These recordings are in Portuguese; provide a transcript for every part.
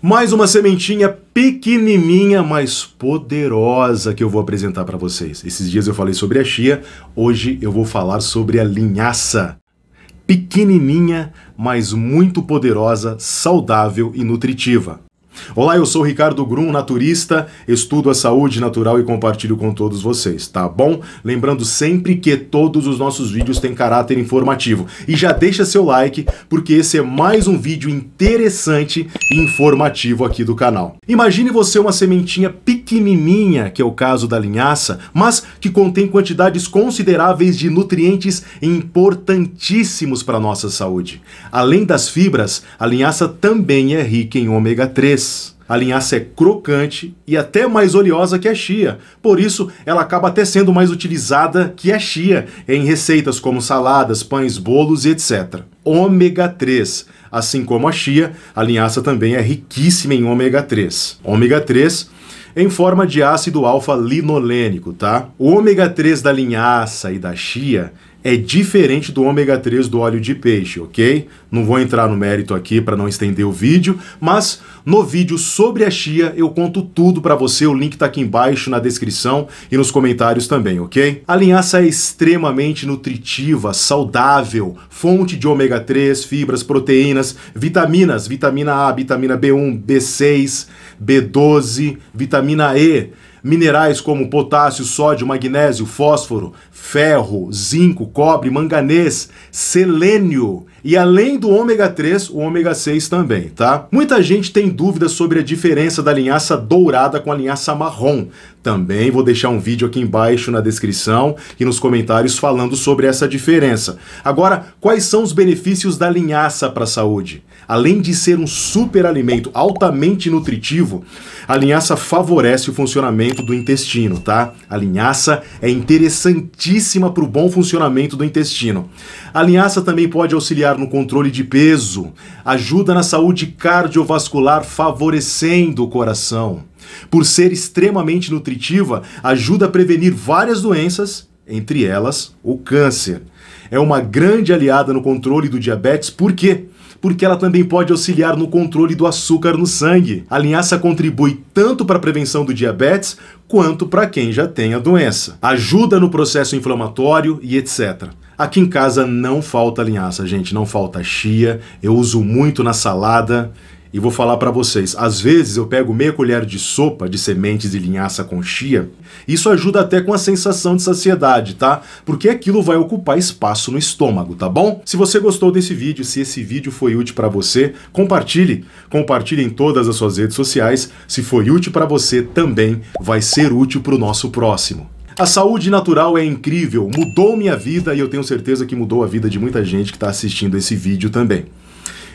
mais uma sementinha pequenininha, mas poderosa que eu vou apresentar para vocês. Esses dias eu falei sobre a chia, hoje eu vou falar sobre a linhaça. Pequenininha, mas muito poderosa, saudável e nutritiva. Olá, eu sou Ricardo Grum, naturista, estudo a saúde natural e compartilho com todos vocês, tá bom? Lembrando sempre que todos os nossos vídeos têm caráter informativo. E já deixa seu like, porque esse é mais um vídeo interessante e informativo aqui do canal. Imagine você uma sementinha pequena pequenininha, que é o caso da linhaça, mas que contém quantidades consideráveis de nutrientes importantíssimos para a nossa saúde. Além das fibras, a linhaça também é rica em ômega 3. A linhaça é crocante e até mais oleosa que a chia. Por isso, ela acaba até sendo mais utilizada que a chia em receitas como saladas, pães, bolos e etc. Ômega 3. Assim como a chia, a linhaça também é riquíssima em ômega 3. Ômega 3 em forma de ácido alfa-linolênico, tá? O ômega 3 da linhaça e da chia é diferente do ômega 3 do óleo de peixe, ok? Não vou entrar no mérito aqui para não estender o vídeo, mas no vídeo sobre a chia eu conto tudo para você, o link está aqui embaixo na descrição e nos comentários também, ok? A linhaça é extremamente nutritiva, saudável, fonte de ômega 3, fibras, proteínas, vitaminas, vitamina A, vitamina B1, B6, B12, vitamina E. Minerais como potássio, sódio, magnésio, fósforo, ferro, zinco, cobre, manganês, selênio e além do ômega 3, o ômega 6 também, tá? Muita gente tem dúvidas sobre a diferença da linhaça dourada com a linhaça marrom. Também vou deixar um vídeo aqui embaixo na descrição e nos comentários falando sobre essa diferença. Agora, quais são os benefícios da linhaça para a saúde? Além de ser um superalimento altamente nutritivo, a linhaça favorece o funcionamento funcionamento do intestino, tá? A linhaça é interessantíssima para o bom funcionamento do intestino. A linhaça também pode auxiliar no controle de peso, ajuda na saúde cardiovascular, favorecendo o coração. Por ser extremamente nutritiva, ajuda a prevenir várias doenças, entre elas o câncer. É uma grande aliada no controle do diabetes, por quê? porque ela também pode auxiliar no controle do açúcar no sangue. A linhaça contribui tanto para a prevenção do diabetes quanto para quem já tem a doença. Ajuda no processo inflamatório e etc. Aqui em casa não falta linhaça, gente, não falta chia, eu uso muito na salada e vou falar para vocês, às vezes eu pego meia colher de sopa de sementes de linhaça com chia, isso ajuda até com a sensação de saciedade, tá? Porque aquilo vai ocupar espaço no estômago, tá bom? Se você gostou desse vídeo, se esse vídeo foi útil para você, compartilhe, compartilhe em todas as suas redes sociais, se foi útil para você também vai ser útil para o nosso próximo. A saúde natural é incrível, mudou minha vida e eu tenho certeza que mudou a vida de muita gente que está assistindo esse vídeo também.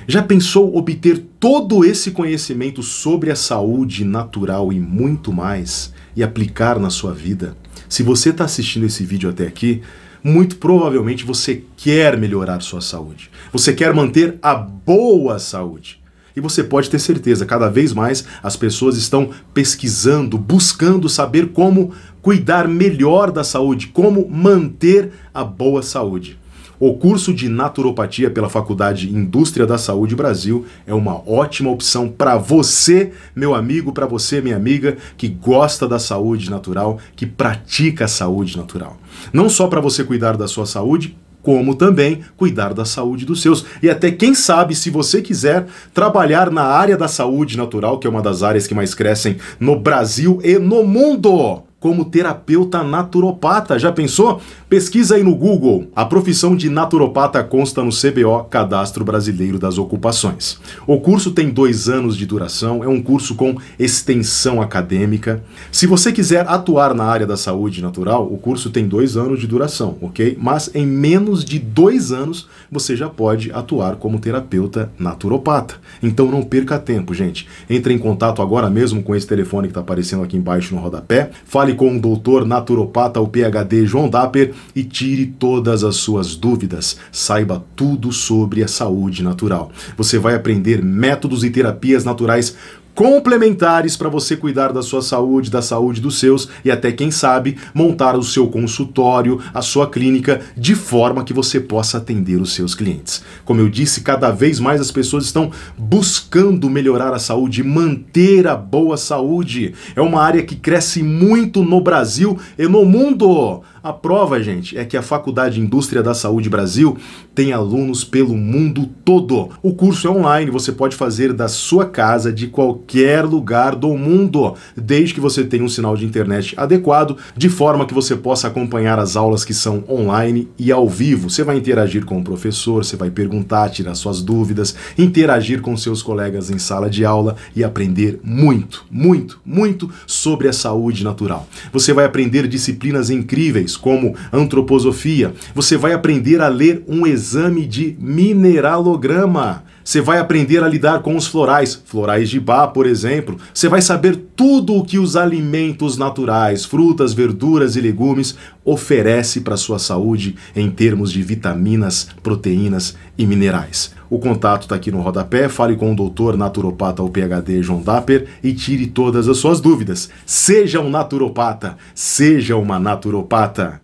Já pensou obter todo esse conhecimento sobre a saúde natural e muito mais e aplicar na sua vida? Se você está assistindo esse vídeo até aqui, muito provavelmente você quer melhorar sua saúde. Você quer manter a boa saúde. E você pode ter certeza, cada vez mais as pessoas estão pesquisando, buscando saber como cuidar melhor da saúde, como manter a boa saúde. O curso de naturopatia pela Faculdade Indústria da Saúde Brasil é uma ótima opção para você, meu amigo, para você, minha amiga, que gosta da saúde natural, que pratica a saúde natural. Não só para você cuidar da sua saúde, como também cuidar da saúde dos seus. E até quem sabe, se você quiser trabalhar na área da saúde natural, que é uma das áreas que mais crescem no Brasil e no mundo como terapeuta naturopata. Já pensou? Pesquisa aí no Google. A profissão de naturopata consta no CBO, Cadastro Brasileiro das Ocupações. O curso tem dois anos de duração, é um curso com extensão acadêmica. Se você quiser atuar na área da saúde natural, o curso tem dois anos de duração, ok? Mas em menos de dois anos você já pode atuar como terapeuta naturopata. Então não perca tempo, gente. Entre em contato agora mesmo com esse telefone que está aparecendo aqui embaixo no rodapé. Fale Fale com o doutor naturopata, o PhD João Dapper, e tire todas as suas dúvidas. Saiba tudo sobre a saúde natural. Você vai aprender métodos e terapias naturais complementares para você cuidar da sua saúde, da saúde dos seus e até quem sabe montar o seu consultório, a sua clínica de forma que você possa atender os seus clientes. Como eu disse, cada vez mais as pessoas estão buscando melhorar a saúde, manter a boa saúde. É uma área que cresce muito no Brasil e no mundo. A prova, gente, é que a Faculdade Indústria da Saúde Brasil tem alunos pelo mundo todo. O curso é online, você pode fazer da sua casa, de qualquer lugar do mundo, desde que você tenha um sinal de internet adequado, de forma que você possa acompanhar as aulas que são online e ao vivo. Você vai interagir com o professor, você vai perguntar, tirar suas dúvidas, interagir com seus colegas em sala de aula e aprender muito, muito, muito sobre a saúde natural. Você vai aprender disciplinas incríveis como antroposofia. Você vai aprender a ler um exame de mineralograma. Você vai aprender a lidar com os florais, florais de bar, por exemplo. Você vai saber tudo o que os alimentos naturais, frutas, verduras e legumes, oferece para sua saúde em termos de vitaminas, proteínas e minerais. O contato está aqui no rodapé. Fale com o doutor naturopata ou PHD João Dapper e tire todas as suas dúvidas. Seja um naturopata, seja uma naturopata.